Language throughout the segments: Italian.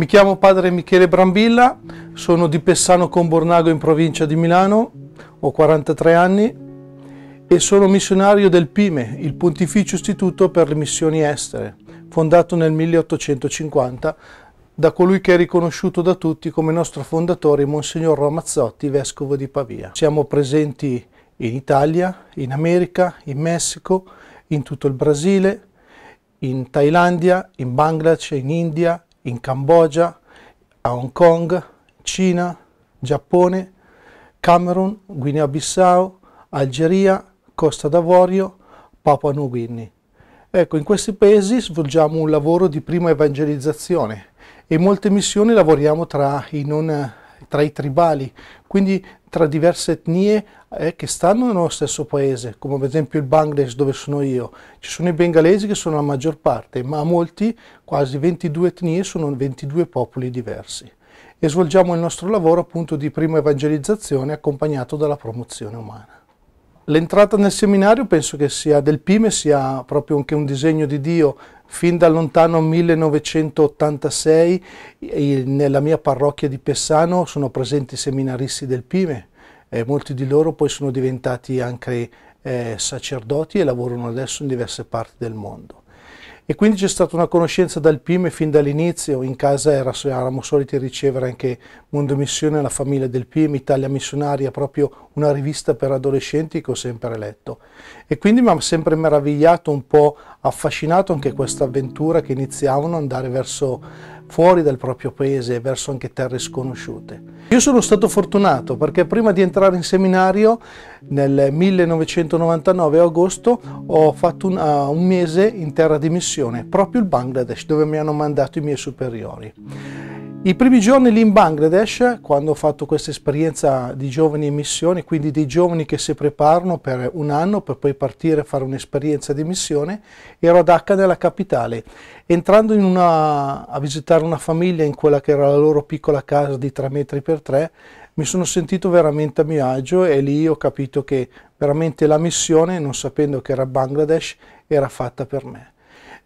Mi chiamo padre Michele Brambilla, sono di Pessano con Bornago in provincia di Milano, ho 43 anni e sono missionario del PIME, il Pontificio Istituto per le Missioni Estere, fondato nel 1850 da colui che è riconosciuto da tutti come nostro fondatore, Monsignor Romazzotti, vescovo di Pavia. Siamo presenti in Italia, in America, in Messico, in tutto il Brasile, in Thailandia, in Bangladesh, in India, in Cambogia, a Hong Kong, Cina, Giappone, Camerun, Guinea-Bissau, Algeria, Costa d'Avorio, Papua New Guinea. Ecco, in questi paesi svolgiamo un lavoro di prima evangelizzazione e in molte missioni lavoriamo tra i, non, tra i tribali, quindi tra diverse etnie eh, che stanno nello stesso paese, come ad esempio il Bangladesh dove sono io. Ci sono i bengalesi che sono la maggior parte, ma molti, quasi 22 etnie, sono 22 popoli diversi. E svolgiamo il nostro lavoro appunto di prima evangelizzazione accompagnato dalla promozione umana. L'entrata nel seminario penso che sia del Pime, sia proprio anche un disegno di Dio fin dal lontano 1986 nella mia parrocchia di Pessano sono presenti seminaristi del Pime, eh, molti di loro poi sono diventati anche eh, sacerdoti e lavorano adesso in diverse parti del mondo. E quindi c'è stata una conoscenza dal PIM fin dall'inizio, in casa era, eravamo soliti ricevere anche Mondo Missione, la famiglia del PIM, Italia Missionaria, proprio una rivista per adolescenti che ho sempre letto. E quindi mi ha sempre meravigliato, un po' affascinato anche questa avventura che iniziavano ad andare verso fuori dal proprio paese e verso anche terre sconosciute. Io sono stato fortunato perché prima di entrare in seminario nel 1999 agosto ho fatto un, uh, un mese in terra di missione, proprio il Bangladesh, dove mi hanno mandato i miei superiori. I primi giorni lì in Bangladesh, quando ho fatto questa esperienza di giovani in missione, quindi dei giovani che si preparano per un anno per poi partire a fare un'esperienza di missione, ero ad Dhaka nella capitale. Entrando una, a visitare una famiglia in quella che era la loro piccola casa di 3 metri per 3, mi sono sentito veramente a mio agio e lì ho capito che veramente la missione, non sapendo che era Bangladesh, era fatta per me.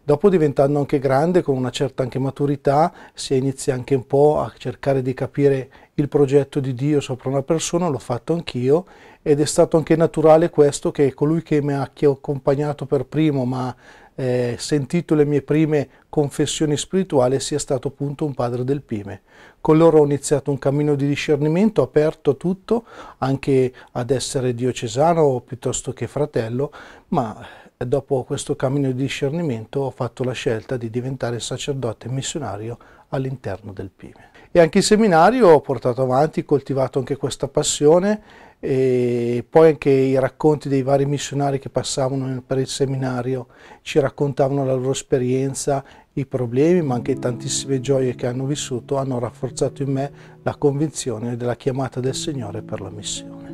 Dopo diventando anche grande, con una certa anche maturità, si inizia anche un po' a cercare di capire il progetto di Dio sopra una persona, l'ho fatto anch'io ed è stato anche naturale questo che colui che mi ha accompagnato per primo, ma eh, sentito le mie prime confessioni spirituali sia stato appunto un padre del Pime. Con loro ho iniziato un cammino di discernimento aperto a tutto, anche ad essere diocesano piuttosto che fratello, ma dopo questo cammino di discernimento ho fatto la scelta di diventare sacerdote missionario all'interno del Pime. E anche in seminario ho portato avanti, coltivato anche questa passione e poi anche i racconti dei vari missionari che passavano per il seminario ci raccontavano la loro esperienza, i problemi, ma anche tantissime gioie che hanno vissuto hanno rafforzato in me la convinzione della chiamata del Signore per la missione.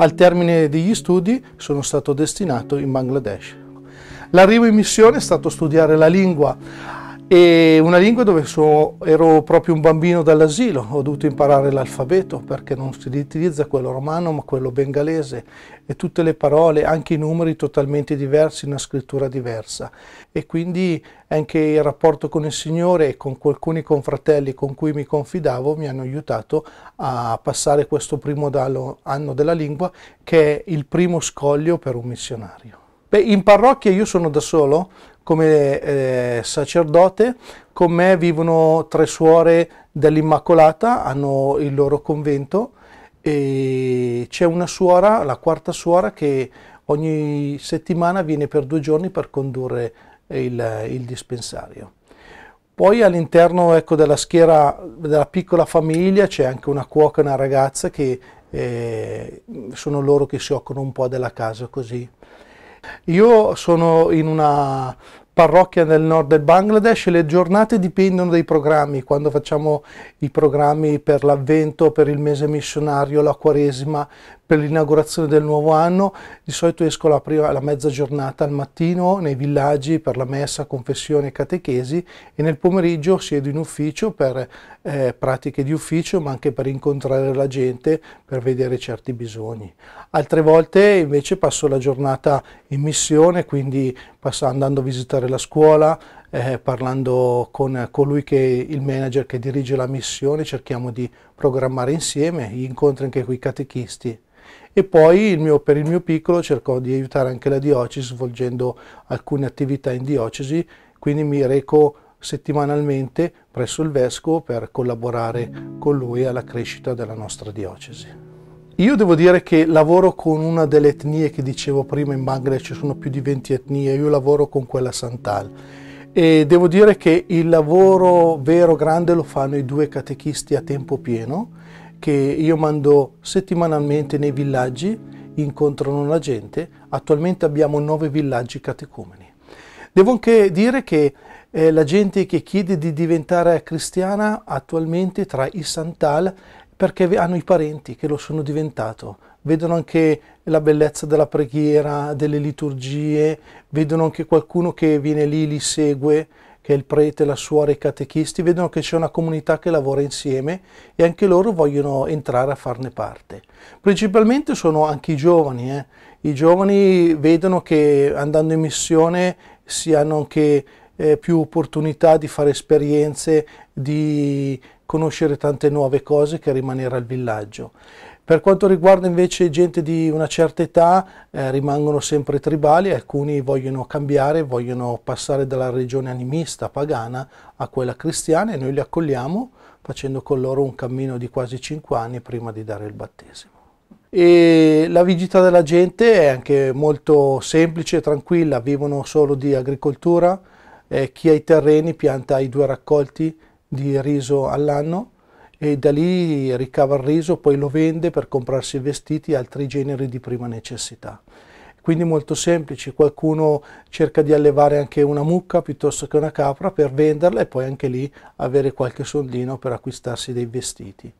Al termine degli studi sono stato destinato in Bangladesh. L'arrivo in missione è stato studiare la lingua e una lingua dove so, ero proprio un bambino dall'asilo, ho dovuto imparare l'alfabeto perché non si utilizza quello romano ma quello bengalese e tutte le parole, anche i numeri totalmente diversi, una scrittura diversa e quindi anche il rapporto con il Signore e con alcuni confratelli con cui mi confidavo mi hanno aiutato a passare questo primo anno della lingua che è il primo scoglio per un missionario. Beh, in parrocchia io sono da solo, come eh, sacerdote, con me vivono tre suore dell'Immacolata, hanno il loro convento e c'è una suora, la quarta suora, che ogni settimana viene per due giorni per condurre il, il dispensario. Poi all'interno ecco, della schiera della piccola famiglia c'è anche una cuoca e una ragazza che eh, sono loro che si occupano un po' della casa così. Io sono in una parrocchia nel nord del Bangladesh e le giornate dipendono dai programmi, quando facciamo i programmi per l'avvento, per il mese missionario, la quaresima, per l'inaugurazione del nuovo anno, di solito esco la, prima, la mezza giornata al mattino nei villaggi per la messa, confessione e catechesi e nel pomeriggio siedo in ufficio per eh, pratiche di ufficio ma anche per incontrare la gente, per vedere certi bisogni. Altre volte invece passo la giornata in missione, quindi passo, andando a visitare la scuola, eh, parlando con colui che è il manager che dirige la missione, cerchiamo di programmare insieme gli incontri anche con i catechisti. E poi il mio, per il mio piccolo cerco di aiutare anche la diocesi svolgendo alcune attività in diocesi, quindi mi reco settimanalmente presso il vescovo per collaborare con lui alla crescita della nostra diocesi. Io devo dire che lavoro con una delle etnie che dicevo prima in Bangladesh, ci sono più di 20 etnie, io lavoro con quella Santal e devo dire che il lavoro vero grande lo fanno i due catechisti a tempo pieno che io mando settimanalmente nei villaggi, incontrano la gente. Attualmente abbiamo nove villaggi catecumeni. Devo anche dire che eh, la gente che chiede di diventare cristiana attualmente tra i Santal perché hanno i parenti che lo sono diventato vedono anche la bellezza della preghiera, delle liturgie, vedono anche qualcuno che viene lì, li segue, che è il prete, la suora, i catechisti, vedono che c'è una comunità che lavora insieme e anche loro vogliono entrare a farne parte. Principalmente sono anche i giovani, eh? i giovani vedono che andando in missione si hanno anche eh, più opportunità di fare esperienze, di conoscere tante nuove cose che rimanere al villaggio. Per quanto riguarda invece gente di una certa età, eh, rimangono sempre tribali, alcuni vogliono cambiare, vogliono passare dalla regione animista pagana a quella cristiana e noi li accogliamo facendo con loro un cammino di quasi 5 anni prima di dare il battesimo. E la vita della gente è anche molto semplice, e tranquilla, vivono solo di agricoltura, eh, chi ha i terreni pianta i due raccolti di riso all'anno e da lì ricava il riso, poi lo vende per comprarsi vestiti e altri generi di prima necessità. Quindi molto semplice, qualcuno cerca di allevare anche una mucca piuttosto che una capra per venderla e poi anche lì avere qualche soldino per acquistarsi dei vestiti.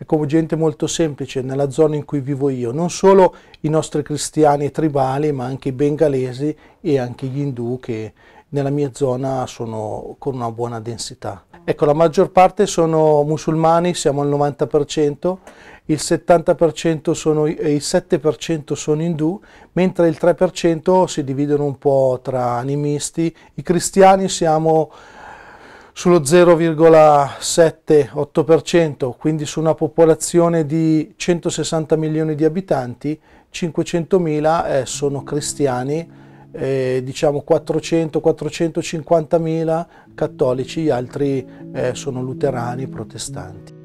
Ecco, gente molto semplice nella zona in cui vivo io, non solo i nostri cristiani tribali, ma anche i bengalesi e anche gli indù che nella mia zona sono con una buona densità. Ecco, la maggior parte sono musulmani, siamo al 90%, il 70% sono, e eh, il 7% sono indù, mentre il 3% si dividono un po' tra animisti. I cristiani siamo sullo 0,78%, quindi su una popolazione di 160 milioni di abitanti, 500 mila eh, sono cristiani, eh, diciamo 400-450 mila cattolici, gli altri eh, sono luterani, protestanti.